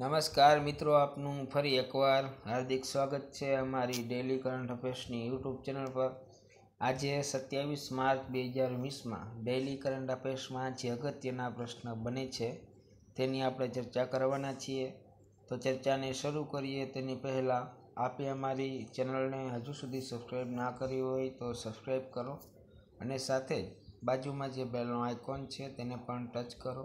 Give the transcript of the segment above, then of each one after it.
નમસ્કાર મિત્રો આપનું ફરી એકવાર હાર્દિક સ્વાગત છે અમારી ડેલી કરંટ અફેર્સની યુટ્યુબ ચેનલ પર આજે સત્યાવીસ માર્ચ બે હજાર વીસમાં ડેલી કરંટ અફેર્સમાં જે અગત્યના પ્રશ્ન બને છે તેની આપણે ચર્ચા કરવાના છીએ તો ચર્ચાને શરૂ કરીએ તેની પહેલાં આપે અમારી ચેનલને હજુ સુધી સબસ્ક્રાઈબ ના કરી હોય તો સબસ્ક્રાઈબ કરો અને સાથે જ બાજુમાં જે બેલનો આઇકોન છે તેને પણ ટચ કરો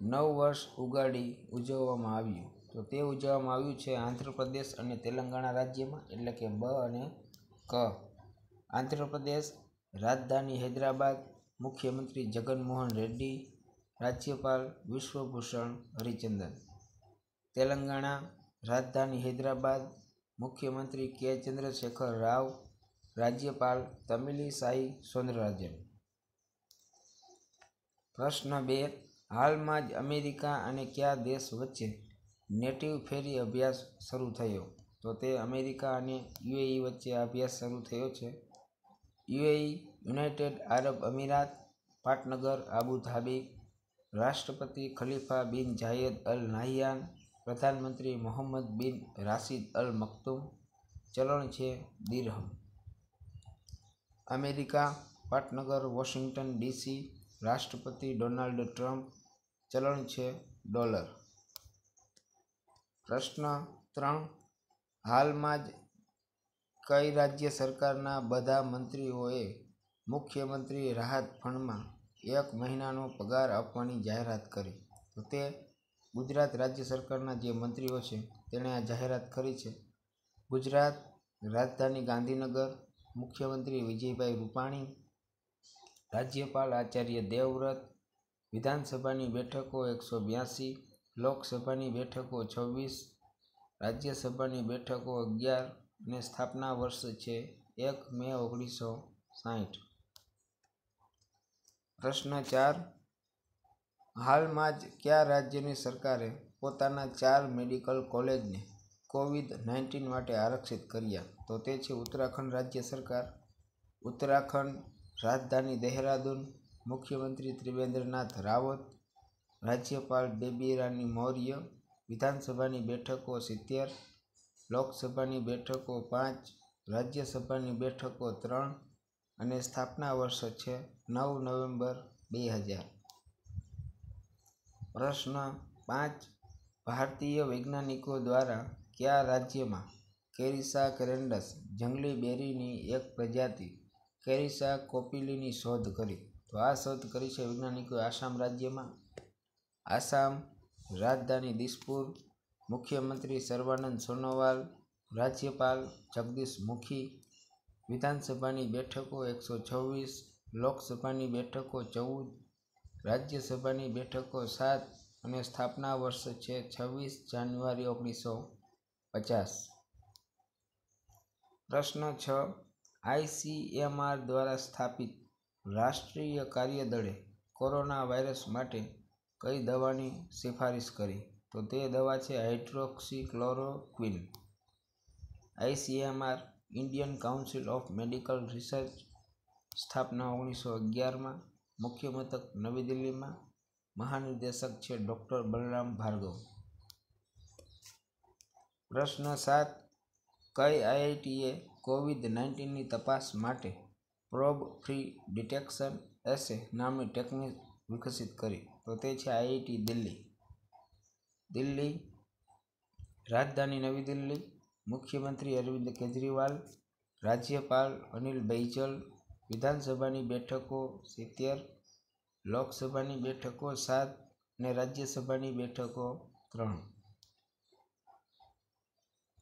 નવ વર્ષ ઉગાડી ઉજવવામાં આવ્યું તો તે ઉજવવામાં આવ્યું છે આંધ્રપ્રદેશ અને તેલંગાણા રાજ્યમાં એટલે કે બ અને ક આંધ્રપ્રદેશ રાજધાની હૈદરાબાદ મુખ્યમંત્રી જગનમોહન રેડ્ડી રાજ્યપાલ વિશ્વભૂષણ હરિચંદન તેલંગાણા રાજધાની હૈદરાબાદ મુખ્યમંત્રી કે ચંદ્રશેખર રાવ રાજ્યપાલ તમિલી તમિલિસાઈ સૌંદરરાજન પ્રશ્ન બે હાલમાં જ અમેરિકા અને કયા દેશ વચ્ચે નેટિવ ફેરી અભ્યાસ શરૂ થયો તો તે અમેરિકા અને યુએઈ વચ્ચે અભ્યાસ શરૂ થયો છે યુએઈ યુનાઇટેડ આરબ અમીરાત પાટનગર આબુધાબી રાષ્ટ્રપતિ ખલીફા બિન જાયદ અલ નાહિયાન પ્રધાનમંત્રી મોહમ્મદ બિન રાશિદ અલ મક્તુમ ચલણ છે દિરહમ અમેરિકા પાટનગર વોશિંગ્ટન ડીસી રાષ્ટ્રપતિ ડોનાલ્ડ ટ્રમ્પ ચલણ છે ડોલર પ્રશ્ન ત્રણ હાલમાં જ કઈ રાજ્ય સરકારના બધા મંત્રીઓએ મુખ્યમંત્રી રાહત ફંડમાં એક મહિનાનો પગાર આપવાની જાહેરાત કરી તો તે ગુજરાત રાજ્ય સરકારના જે મંત્રીઓ છે તેણે આ જાહેરાત કરી છે ગુજરાત રાજધાની ગાંધીનગર મુખ્યમંત્રી વિજયભાઈ રૂપાણી રાજ્યપાલ આચાર્ય દેવવ્રત વિધાનસભાની બેઠકો એકસો બ્યાસી લોકસભાની બેઠકો છવ્વીસ રાજ્યસભાની બેઠકો અગિયાર ને સ્થાપના વર્ષ છે એક મે ઓગણીસો સાહીઠ પ્રશ્ન ચાર હાલમાં જ કયા રાજ્યની સરકારે પોતાના ચાર મેડિકલ કોલેજને કોવિડ નાઇન્ટીન માટે આરક્ષિત કર્યા તો તે છે ઉત્તરાખંડ રાજ્ય સરકાર ઉત્તરાખંડ રાજધાની દહેરાદૂન મુખ્યમંત્રી ત્રિવેન્દ્રનાથ રાવત રાજ્યપાલ બેબી રાની મૌર્ય વિધાનસભાની બેઠકો સિત્તેર લોકસભાની બેઠકો પાંચ રાજ્યસભાની બેઠકો ત્રણ અને સ્થાપના વર્ષ છે નવ નવેમ્બર બે હજાર પ્રશ્ન પાંચ ભારતીય વૈજ્ઞાનિકો દ્વારા કયા રાજ્યમાં કેરિસા કેરેન્ડસ જંગલી બેરીની એક પ્રજાતિ કેરિસા કોપિલીની શોધ કરી તો આ શોધ કરી છે વૈજ્ઞાનિકોએ આસામ રાજ્યમાં આસામ રાજધાની દિસપુર મુખ્યમંત્રી સર્વાનંદ સોનોવાલ રાજ્યપાલ જગદીશ મુખી વિધાનસભાની બેઠકો એકસો છવ્વીસ લોકસભાની બેઠકો ચૌદ રાજ્યસભાની બેઠકો સાત અને સ્થાપના વર્ષ છે છવ્વીસ જાન્યુઆરી ઓગણીસો પચાસ પ્રશ્ન છ આઈસીએમઆર દ્વારા સ્થાપિત રાષ્ટ્રીય કાર્યદળે કોરોના વાયરસ માટે કઈ દવાની સિફારિશ કરી તો તે દવા છે hydroxychloroquine ICMR Indian council of medical research સ્થાપના ઓગણીસો અગિયારમાં મુખ્ય મથક નવી દિલ્હીમાં મહાનિર્દેશક છે ડૉક્ટર બલરામ ભાર્ગવ પ્રશ્ન સાત કઈ આઈઆઈટીએ કોવિડ નાઇન્ટીનની તપાસ માટે પ્રોબ ફ્રી ડિટેક્શન એસે નામની ટેકનિક વિકસિત કરી તો તે છે આઈઆઈટી દિલ્હી દિલ્હી રાજધાની નવી દિલ્હી મુખ્યમંત્રી અરવિંદ કેજરીવાલ રાજ્યપાલ અનિલ બૈજલ વિધાનસભાની બેઠકો સિત્તેર લોકસભાની બેઠકો સાત અને રાજ્યસભાની બેઠકો ત્રણ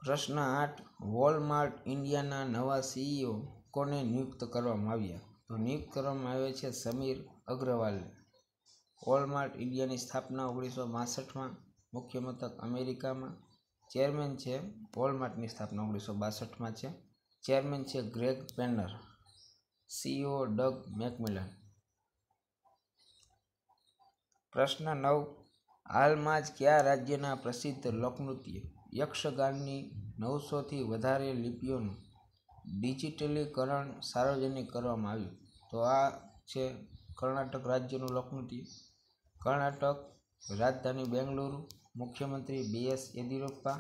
પ્રશ્ન આઠ વોલમાર્ટ ઇન્ડિયાના નવા સીઈઓ કોને નિયુક્ત કરવામાં આવ્યા તો નિયુક્ત કરવામાં આવ્યા છે સમીર અગ્રવાલને વોલમાર્ટ ઇન્ડિયાની સ્થાપના ઓગણીસો બાસઠમાં મુખ્ય મથક અમેરિકામાં ચેરમેન છે વોલમાર્ટની સ્થાપના ઓગણીસો બાસઠમાં છે ચેરમેન છે ગ્રેગ પેનર સીઓ ડગ મેકમિલન પ્રશ્ન નવ હાલમાં જ કયા રાજ્યના પ્રસિદ્ધ લોકનૃત્ય યક્ષગાનની નવસોથી વધારે લિપિઓનું ડિજિટલીકરણ સાર્વજનિક કરવામાં આવ્યું તો આ છે કર્ણાટક રાજ્યનું લોકનૃત્ય કર્ણાટક રાજધાની બેંગલુરુ મુખ્યમંત્રી બી એસ યેદિયુરપ્પા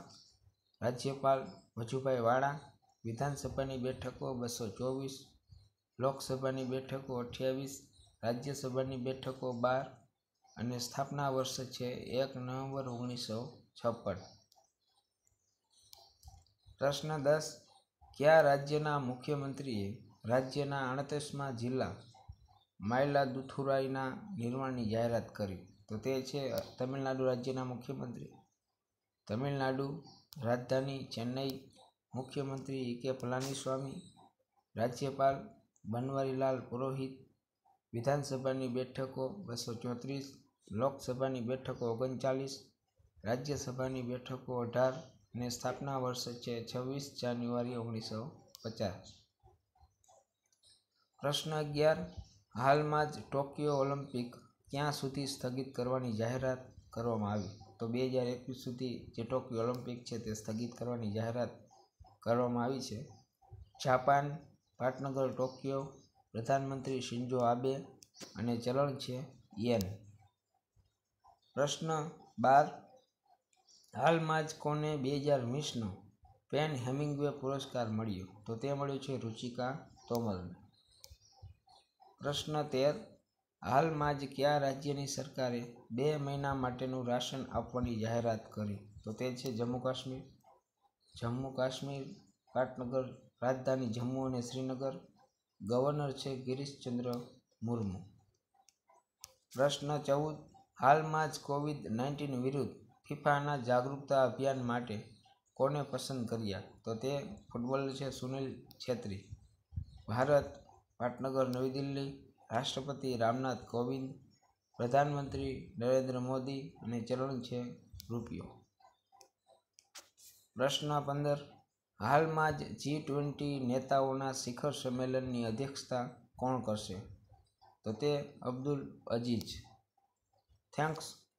રાજ્યપાલ વજુભાઈ વાળા વિધાનસભાની બેઠકો બસો ચોવીસ લોકસભાની બેઠકો અઠ્યાવીસ રાજ્યસભાની બેઠકો બાર અને સ્થાપના વર્ષ છે એક નવેમ્બર ઓગણીસો છપ્પન પ્રશ્ન દસ કયા રાજ્યના મુખ્યમંત્રીએ રાજ્યના અડત્રીસમાં જિલ્લા માયલા દુથુરાઈના નિર્માણની જાહેરાત કરી તો તે છે તમિલનાડુ રાજ્યના મુખ્યમંત્રી તમિલનાડુ રાજધાની ચેન્નઈ મુખ્યમંત્રી કે પલાનીસ્વામી રાજ્યપાલ બનવારીલાલ પુરોહિત વિધાનસભાની બેઠકો બસો ચોત્રીસ લોકસભાની બેઠકો ઓગણચાલીસ રાજ્યસભાની બેઠકો અઢાર અને સ્થાપના વર્ષ છે છવ્વીસ જાન્યુઆરી ઓગણીસો પચાસ પ્રશ્ન અગિયાર હાલમાં જ ટોક્યો ઓલિમ્પિક ક્યાં સુધી સ્થગિત કરવાની જાહેરાત કરવામાં આવી તો બે હજાર એકવીસ સુધી જે ટોક્યો ઓલિમ્પિક છે તે સ્થગિત કરવાની જાહેરાત કરવામાં આવી છે જાપાન પાટનગર ટોક્યો પ્રધાનમંત્રી શિંજો આબે અને ચલણ છે યેન પ્રશ્ન બાર હાલમાં જ કોને બે હજાર વીસનો પેન હેમિંગવે પુરસ્કાર મળ્યો તો તે મળ્યો છે રુચિકા તોમરને પ્રશ્ન તેર હાલમાં જ કયા રાજ્યની સરકારે બે મહિના માટેનું રાશન આપવાની જાહેરાત કરી તો તે છે જમ્મુ કાશ્મીર જમ્મુ કાશ્મીર પાટનગર રાજધાની જમ્મુ અને શ્રીનગર ગવર્નર છે ગિરીશચંદ્ર મુર્મુ પ્રશ્ન ચૌદ હાલમાં જ કોવિડ નાઇન્ટીન વિરુદ્ધ ફિફાના જાગૃતતા અભિયાન માટે કોને પસંદ કર્યા તો તે ફૂટબોલ છે સુનિલ છેત્રી ભારત પાટનગર નવી દિલ્હી રાષ્ટ્રપતિ રામનાથ કોવિંદ પ્રધાનમંત્રી નરેન્દ્ર મોદી અને ચરણ છે રૂપિયો પ્રશ્ન પંદર હાલમાં જ જી ટ્વેન્ટી નેતાઓના શિખર સંમેલનની અધ્યક્ષતા કોણ કરશે તો તે અબ્દુલ અજીજ થેન્ક્સ